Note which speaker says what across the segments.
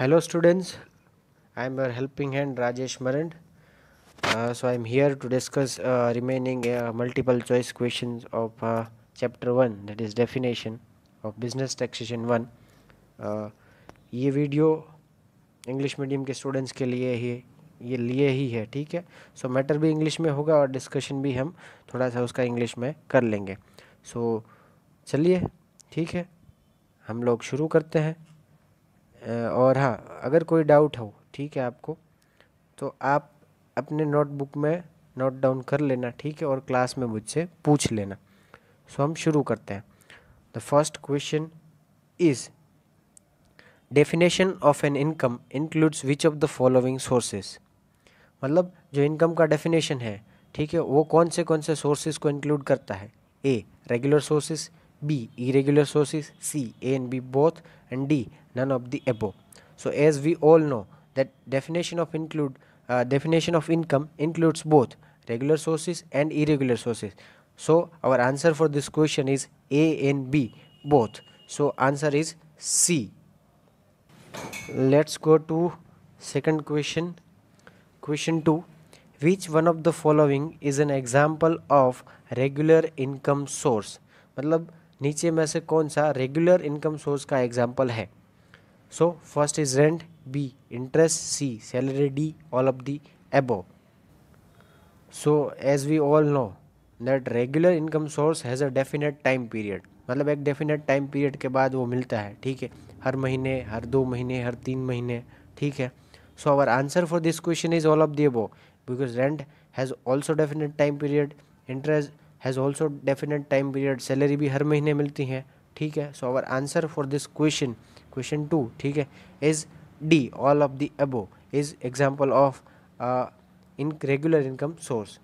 Speaker 1: hello students i am your helping hand rajesh marand uh, so i am here to discuss uh, remaining uh, multiple choice questions of chapter 1 that is definition of business taxation 1 ये video English medium के students के लिए ही ये लिए ही है ठीक है सो so, मैटर भी इंग्लिश में होगा और डिस्कशन भी हम थोड़ा सा उसका इंग्लिश में कर लेंगे सो so, चलिए ठीक है हम लोग शुरू करते हैं और हाँ अगर कोई डाउट हो ठीक है आपको तो आप अपने नोटबुक में नोट डाउन कर लेना ठीक है और क्लास में मुझसे पूछ लेना सो हम शुरू करते हैं the first question is definition of an income includes which of the following sources मतलब जो इनकम का डेफिनेशन है ठीक है वो कौन से कौन से सोर्सेज को इंक्लूड करता है A regular sources B. Irregular sources. C. A and B both. And D. None of the above. So as we all know that definition of include uh, definition of income includes both regular sources and irregular sources. So our answer for this question is A and B both. So answer is C. Let's go to second question. Question 2. Which one of the following is an example of regular income source? मतलब नीचे में से कौन सा regular income source का example है so first is rent B interest C salary D all of the above so as we all know that regular income source has a definite time period मतलब एक definite time period के बाद वो मिलता है ठीक है हर महीने हर दो महीने हर तीन महीने ठीक है so our answer for this question is all of the above because rent has also definite time period interest has also definite time period salary भी हर महीने मिलती है ठीक है so our answer for this question question two ठीक है is D all of the above is example of in regular income source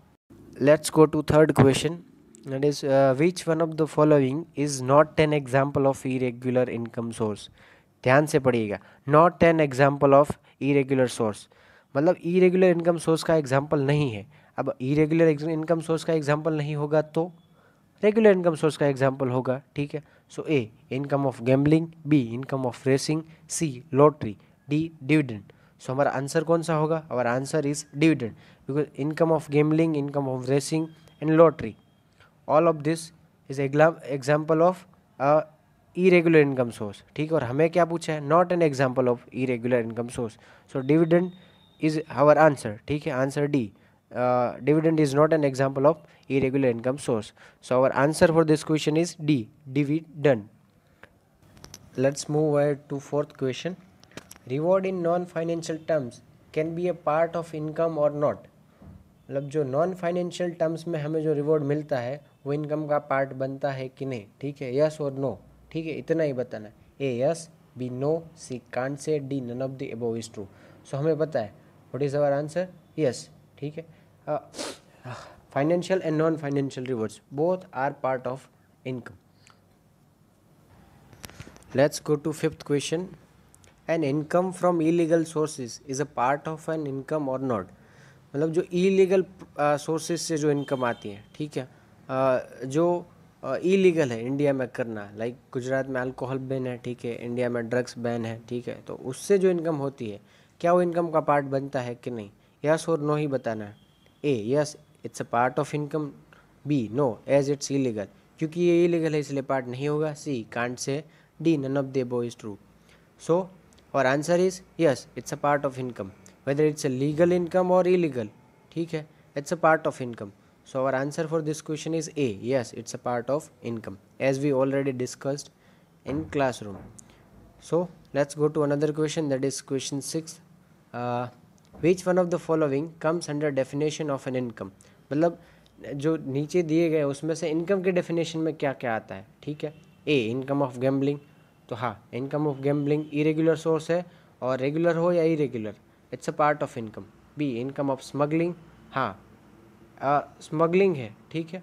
Speaker 1: let's go to third question that is which one of the following is not an example of irregular income source ध्यान से पढ़िएगा not an example of regular source मतलब regular income source का example नहीं है अब irregular income source का example नहीं होगा तो रेगुलर इनकम सोर्स का एग्जाम्पल होगा ठीक है so A income of gambling B income of racing C lottery D dividend so हमारा आंसर कौन सा होगा हमार answer is dividend because income of gambling income of racing and lottery all of this is example of irregular income source ठीक और हमें क्या पूछा है not an example of irregular income source so dividend is our answer ठीक है answer D dividend is not an example of irregular income source so our answer for this question is d dividend let's move ahead to fourth question reward in non financial terms can be a part of income or not मतलब जो non financial terms में हमें जो reward मिलता है वो income का part बनता है कि नहीं ठीक है यस और नो ठीक है इतना ही बताना A yes B no C can't say D none of the above is true so हमें पता है what is our answer yes ठीक है financial and non financial rewards both are part of income let's go to fifth question an income from illegal sources is a part of an income or not मतलब जो illegal sources uh, से जो income आती है ठीक है uh, जो illegal uh, है इंडिया में करना लाइक like, गुजरात में अल्कोहल बैन है ठीक है इंडिया में ड्रग्स बैन है ठीक है तो उससे जो इनकम होती है क्या वो इनकम का पार्ट बनता है कि नहीं यस और नो ही बताना है A yes it's a part of income B no as it's illegal क्योंकि ये इलीगल है इसलिए पार्ट नहीं होगा C can't say D none of the above is true so our answer is yes it's a part of income whether it's a legal income or illegal ठीक है it's a part of income so our answer for this question is A yes it's a part of income as we already discussed in classroom so let's go to another question that is question six which one of the following comes under definition of an income मतलब जो नीचे दिए गए उसमें से income के definition में क्या क्या आता है ठीक है ए इनकम ऑफ गैम्बलिंग तो हाँ income of gambling irregular source है और रेगुलर हो या इरेगुलर इट्स हाँ, a part of income B income of smuggling हाँ स्मगलिंग है ठीक है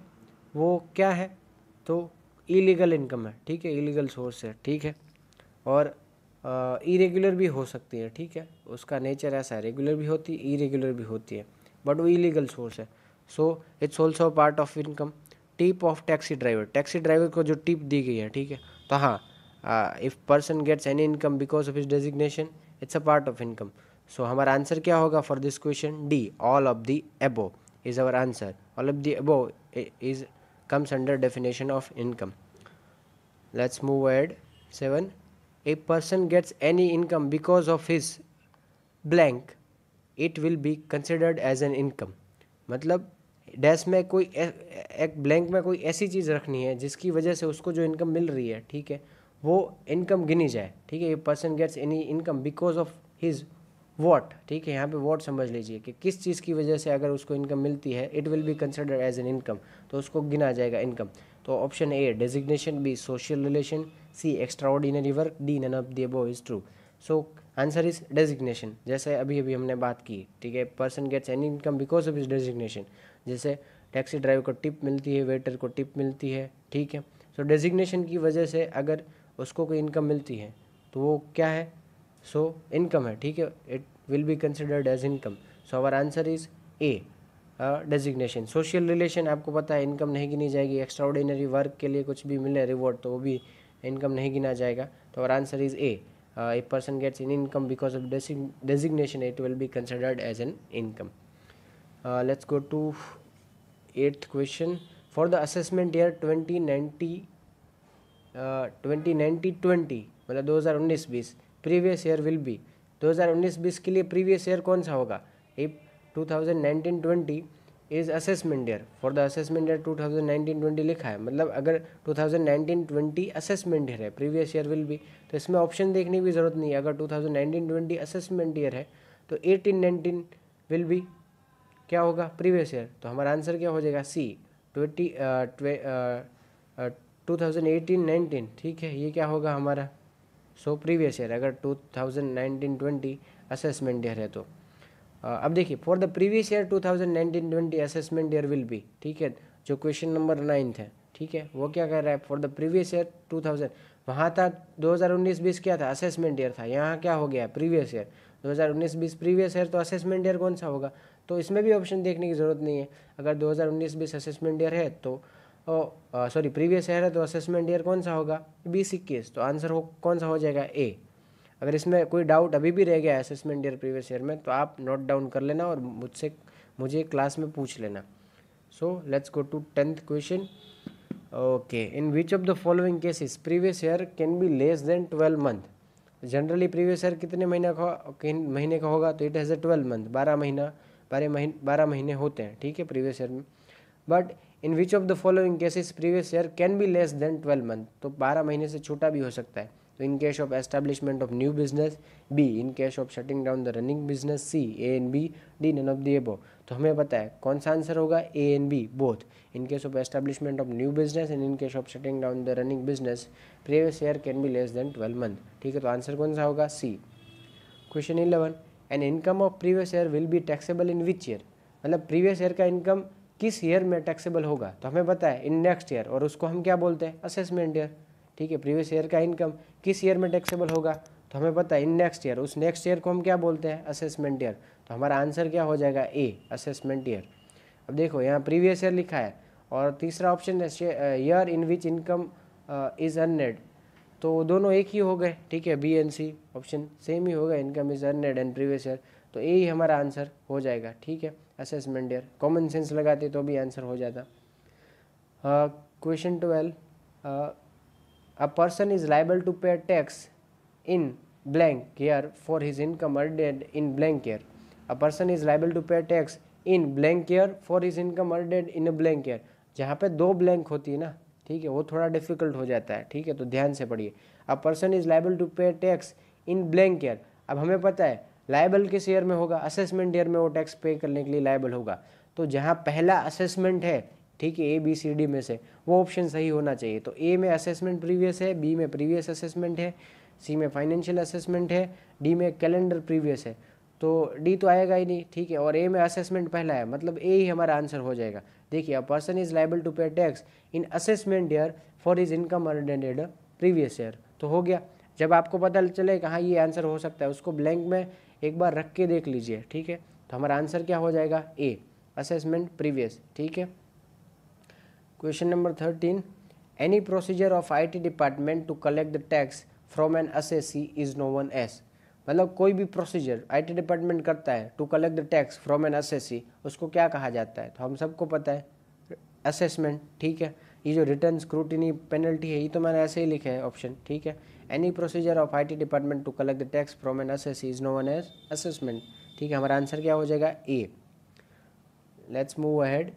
Speaker 1: वो क्या है तो इलीगल इनकम है ठीक है इलीगल सोर्स है ठीक है और इरेगुलर भी हो सकती है ठीक है उसका नेचर ऐसा है रेगुलर भी होती है इरेगुलर भी होती है बट वो इलीगल सोर्स है so it's also part of income tip of taxi driver taxi driver को जो टिप दी गई है ठीक है तो हाँ if person gets any income because of his designation it's a part of income so हमारा आंसर क्या होगा for this question D all of the above is our answer all of the above is comes under definition of income let's move at seven a person gets any income because of his blank it will be considered as an income मतलब dash में कोई एक blank में कोई ऐसी चीज़ रखनी है जिसकी वजह से उसको जो इनकम मिल रही है ठीक है वो इनकम गिनी जाए ठीक है A person gets any income because of his what ठीक है यहाँ पे वॉट समझ लीजिए कि किस चीज़ की वजह से अगर उसको इनकम मिलती है it will be consider as an income तो उसको गिना जाएगा इनकम तो option A designation B social relation C extraordinary work D none of the above is true so answer is designation जैसे अभी अभी हमने बात की ठीक है person gets any income because of his designation जैसे टैक्सी ड्राइवर को टिप मिलती है वेटर को टिप मिलती है ठीक है सो so, डेजिग्नेशन की वजह से अगर उसको कोई इनकम मिलती है तो वो क्या है सो so, इनकम है ठीक है it will be considered as income so our answer is A designation social relation आपको पता है इनकम नहीं गिनी जाएगी एक्स्ट्रा ऑर्डिनरी वर्क के लिए कुछ भी मिले रिवॉर्ड तो वो भी इनकम नहीं गिना जाएगा तो और answer is A A person gets an income because of designation it will be considered as an income let's go to eighth question for the assessment year twenty twenty ninety twenty मतलब दो हज़ार उन्नीस बीस previous year will B दो हज़ार उन्नीस बीस के लिए प्रीवियस ईयर कौन सा होगा A two thousand nineteen twenty is assessment year for the assessment year 2019-20 लिखा है मतलब अगर 2019-20 असेसमेंट ईयर है प्रीवियस ईयर विल भी तो इसमें ऑप्शन देखने की ज़रूरत नहीं है अगर 2019-20 असेसमेंट ईयर है तो 18-19 विल भी क्या होगा प्रीवियस ईयर तो हमारा आंसर क्या हो जाएगा C twenty two thousand eighteen nineteen ठीक है ये क्या होगा हमारा सो प्रीवियस ईयर अगर two thousand nineteen twenty assessment year है तो Uh, अब देखिए for the previous year 2019-20 assessment year will be ठीक है जो क्वेश्चन नंबर नाइन्थ है ठीक है वो क्या कह रहा है फॉर द प्रीवियस ईयर 2000 वहाँ था 2019-20 क्या था असेसमेंट ईयर था यहाँ क्या हो गया प्रीवियस ईयर 2019-20 प्रीवियस ईयर तो असेसमेंट ईयर कौन सा होगा तो इसमें भी ऑप्शन देखने की ज़रूरत नहीं है अगर 2019-20 असेसमेंट ईयर है तो सॉरी प्रीवियस ईयर है तो असेसमेंट ईयर कौन सा होगा बीस इक्कीस तो आंसर हो कौन सा हो जाएगा ए अगर इसमें कोई डाउट अभी भी रह गया असेसमेंट ईयर प्रीवियस ईयर में तो आप नोट डाउन कर लेना और मुझसे मुझे क्लास में पूछ लेना so let's go to tenth question okay in which of the following cases previous year can be less than twelve month generally previous year कितने महीने का किन महीने का होगा तो it has a twelve month बारह महीना बारह महीने बारह महीने होते हैं ठीक है प्रीवियस ईयर में but in which of the following cases previous year can be less than twelve month तो बारह महीने से छोटा भी हो सकता है तो in case of establishment of new business B in case of shutting down the running business C A and B D none of the above तो हमें पता है कौन सा आंसर होगा A and B both in case of establishment of new business and in case of shutting down the running business previous year can be less than twelve month ठीक है तो आंसर कौन सा होगा C question eleven an income of previous year will be taxable in which year मतलब previous year का income किस ईयर में टैक्सेबल होगा तो हमें पता है इन नेक्स्ट ईयर और उसको हम क्या बोलते हैं असेसमेंट ईयर ठीक है प्रीवियस ईयर का इनकम किस ईयर में टैक्सेबल होगा तो हमें पता है इन नेक्स्ट ईयर उस नेक्स्ट ईयर को हम क्या बोलते हैं असेसमेंट ईयर तो हमारा आंसर क्या हो जाएगा ए असेसमेंट ईयर अब देखो यहाँ प्रीवियस ईयर लिखा है और तीसरा ऑप्शन है year in which income is earned तो दोनों एक ही हो गए ठीक है B and C option same ही होगा income is earned and previous year तो ए ही हमारा आंसर हो जाएगा ठीक है असेसमेंट ईयर कॉमन सेंस लगाते तो भी आंसर हो जाता question uh, twelve a person is liable to pay tax in blank year for his income earned in blank year a person is liable to pay tax in blank year for his income earned in a blank year जहाँ पे दो blank होती है ना ठीक है वो थोड़ा डिफिकल्ट हो जाता है ठीक है तो ध्यान से पढ़िए a person is liable to pay tax in blank year अब हमें पता है लाइबल किस ईयर में होगा असेसमेंट ईयर में वो टैक्स पे करने के लिए लाइबल होगा तो जहाँ पहला असेसमेंट है ठीक है ए बी सी डी में से वो ऑप्शन सही होना चाहिए तो ए में असेसमेंट प्रीवियस है बी में प्रीवियस असेसमेंट है सी में फाइनेंशियल असेसमेंट है डी में कैलेंडर प्रीवियस है तो डी तो आएगा ही नहीं ठीक है और ए में असेसमेंट पहला है मतलब ए ही हमारा आंसर हो जाएगा देखिए a person is liable to pay tax in assessment year for is income earned previous year तो हो गया जब आपको पता चले कि हाँ ये आंसर हो सकता है उसको ब्लैंक में एक बार रख के देख लीजिए ठीक है तो हमारा आंसर क्या हो जाएगा ए असेसमेंट प्रीवियस ठीक है question procedure of I T department to collect the tax from N S from C is known as मतलब कोई भी प्रोसीजर आईटी डिपार्टमेंट करता है to collect the tax from N C उसको क्या कहा जाता है तो हम सबको पता है असेसमेंट ठीक है ये जो रिटर्न स्क्रूटिनी पेनल्टी है ये तो मैंने ऐसे ही लिखा है ऑप्शन ठीक है any procedure of IT department to collect the tax from N C is known as assessment ठीक है हमारा आंसर क्या हो जाएगा A let's move ahead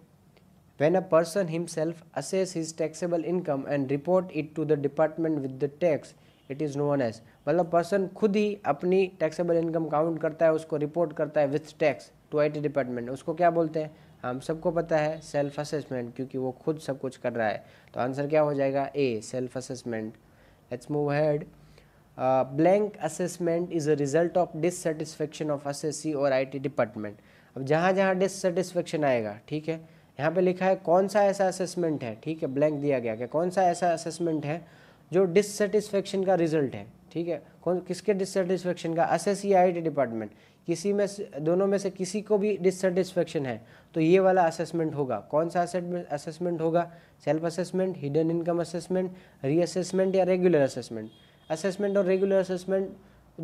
Speaker 1: when a person himself assesses his taxable income and report it to the department with the tax it is known as मतलब person खुद ही अपनी टैक्सेबल इनकम काउंट करता है उसको रिपोर्ट करता है with tax to I T department उसको क्या बोलते हैं हम सबको पता है सेल्फ असेसमेंट क्योंकि वो खुद सब कुछ कर रहा है तो आंसर क्या हो जाएगा A self assessment let's move head blank assessment is a result of dissatisfaction of S और आई टी डिपार्टमेंट अब जहाँ जहाँ डिससेटिस्फेक्शन आएगा ठीक है यहाँ पे लिखा है कौन सा ऐसा असेसमेंट है ठीक है ब्लैंक दिया गया कि कौन सा ऐसा असेसमेंट है जो डिससेटिस्फेक्शन का रिजल्ट है ठीक है कौन किसके डिससेटिस्फेक्शन का एस डिपार्टमेंट e किसी में दोनों में से किसी को भी डिससेटिस्फेक्शन है तो ये वाला असेसमेंट होगा कौन सा असेसमेंट होगा self assessment hidden income assessment reassessment या रेगुलर असेसमेंट असेसमेंट और रेगुलर असेसमेंट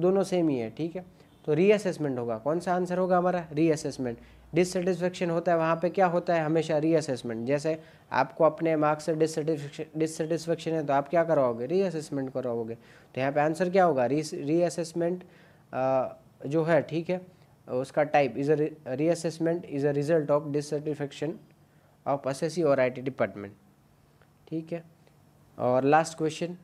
Speaker 1: दोनों सेम ही है ठीक है तो रीअसेसमेंट होगा कौन सा आंसर होगा हमारा रीअसेसमेंट डिससेटिस्फेक्शन होता है वहाँ पे क्या होता है हमेशा रीअसेसमेंट जैसे आपको अपने मार्क्स से डिससेटिस्फेक्शन है तो आप क्या कराओगे रीअसेसमेंट कराओगे तो यहाँ पे आंसर क्या होगा री रीअसेसमेंट जो है ठीक है उसका type is a reassessment is a result of dissatisfaction of C और आई डिपार्टमेंट ठीक है और last question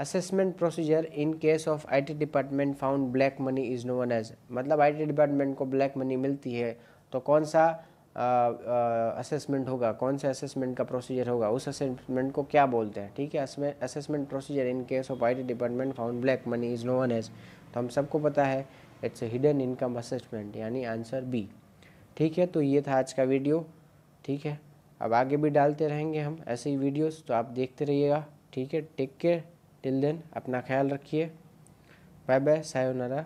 Speaker 1: assessment procedure in case of IT department found black money is known as मतलब आईटी डिपार्टमेंट को ब्लैक मनी मिलती है तो कौन सा असेसमेंट होगा कौन सा असेसमेंट का प्रोसीजर होगा उस असेसमेंट को क्या बोलते हैं ठीक है assessment procedure in case of I department found black money is known as तो हम सबको पता है it's a hidden income assessment यानी आंसर बी ठीक है तो ये था आज का वीडियो ठीक है अब आगे भी डालते रहेंगे हम ऐसे ही वीडियोस तो आप देखते रहिएगा ठीक है टेक केयर टिल देन अपना ख्याल रखिए बाय बाय सायोनारा